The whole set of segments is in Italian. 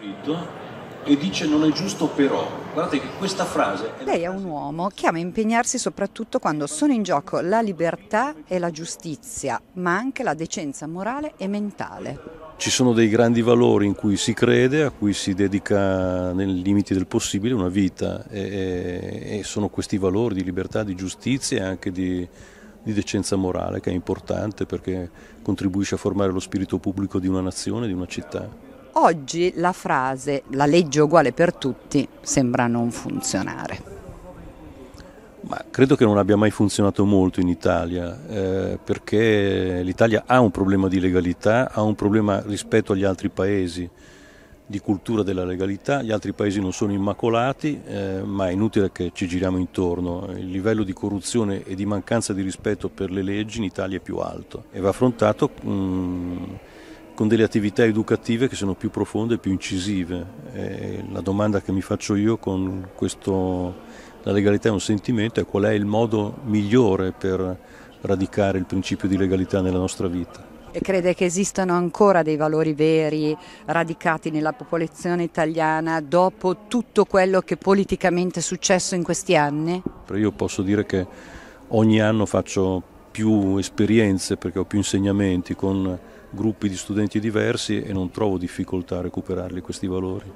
scritto e dice non è giusto però. Guardate che questa frase... È Lei è un uomo che ama impegnarsi soprattutto quando sono in gioco la libertà e la giustizia, ma anche la decenza morale e mentale. Ci sono dei grandi valori in cui si crede, a cui si dedica nei limiti del possibile una vita e, e sono questi valori di libertà, di giustizia e anche di, di decenza morale che è importante perché contribuisce a formare lo spirito pubblico di una nazione, di una città. Oggi la frase la legge uguale per tutti sembra non funzionare. Ma credo che non abbia mai funzionato molto in Italia, eh, perché l'Italia ha un problema di legalità, ha un problema rispetto agli altri paesi di cultura della legalità, gli altri paesi non sono immacolati, eh, ma è inutile che ci giriamo intorno, il livello di corruzione e di mancanza di rispetto per le leggi in Italia è più alto e va affrontato mh, mm, con delle attività educative che sono più profonde e più incisive. E la domanda che mi faccio io con questo, la legalità è un sentimento, è qual è il modo migliore per radicare il principio di legalità nella nostra vita. E crede che esistano ancora dei valori veri radicati nella popolazione italiana dopo tutto quello che politicamente è successo in questi anni? Io posso dire che ogni anno faccio più esperienze perché ho più insegnamenti con gruppi di studenti diversi e non trovo difficoltà a recuperarli questi valori.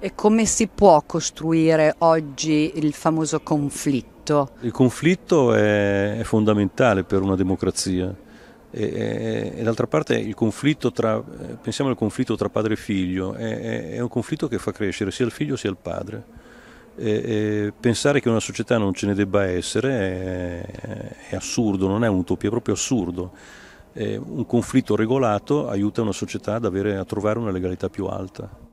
E come si può costruire oggi il famoso conflitto? Il conflitto è, è fondamentale per una democrazia. E, e, e, d'altra parte il conflitto tra, eh, pensiamo al conflitto tra padre e figlio, è, è un conflitto che fa crescere sia il figlio sia il padre. E, pensare che una società non ce ne debba essere è, è assurdo, non è un'utopia, è proprio assurdo. Eh, un conflitto regolato aiuta una società ad avere, a trovare una legalità più alta.